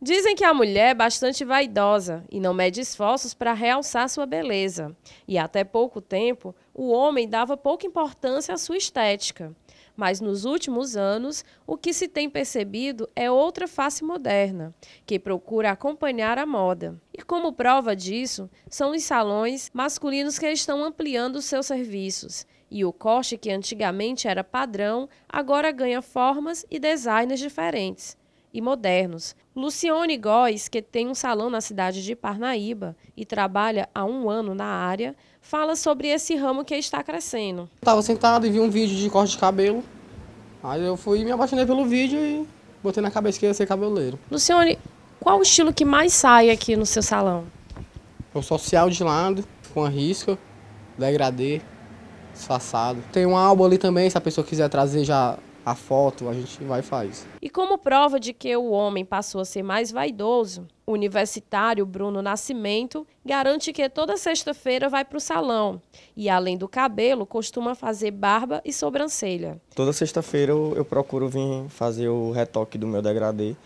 Dizem que a mulher é bastante vaidosa e não mede esforços para realçar sua beleza. E até pouco tempo, o homem dava pouca importância à sua estética. Mas nos últimos anos, o que se tem percebido é outra face moderna, que procura acompanhar a moda. E como prova disso, são os salões masculinos que estão ampliando seus serviços. E o corte que antigamente era padrão, agora ganha formas e designs diferentes e modernos. Lucione Góes, que tem um salão na cidade de Parnaíba e trabalha há um ano na área, fala sobre esse ramo que está crescendo. Estava sentado e vi um vídeo de corte de cabelo. Aí eu fui me apaixonei pelo vídeo e botei na cabeça que ia ser cabeleireiro. Lucione, qual o estilo que mais sai aqui no seu salão? o social de lado, com a risca, degradê, disfarçado. Tem um álbum ali também, se a pessoa quiser trazer já a foto, a gente vai e faz. E como prova de que o homem passou a ser mais vaidoso, o universitário Bruno Nascimento garante que toda sexta-feira vai para o salão e, além do cabelo, costuma fazer barba e sobrancelha. Toda sexta-feira eu, eu procuro vir fazer o retoque do meu degradê,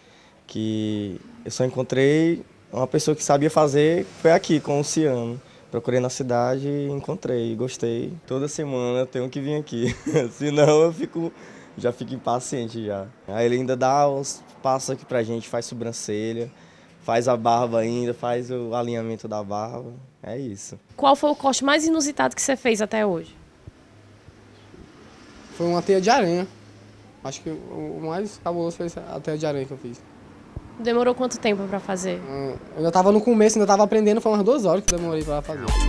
que eu só encontrei uma pessoa que sabia fazer, foi aqui com o Ciano. Procurei na cidade, encontrei, gostei. Toda semana eu tenho que vir aqui, senão eu fico já fica impaciente já. Aí ele ainda dá uns passos aqui pra gente, faz sobrancelha, faz a barba ainda, faz o alinhamento da barba. É isso. Qual foi o corte mais inusitado que você fez até hoje? Foi uma teia de aranha. Acho que o mais cabuloso foi a teia de aranha que eu fiz. Demorou quanto tempo para fazer? Ah, eu ainda tava no começo, ainda tava aprendendo, foi umas duas horas que demorei para fazer.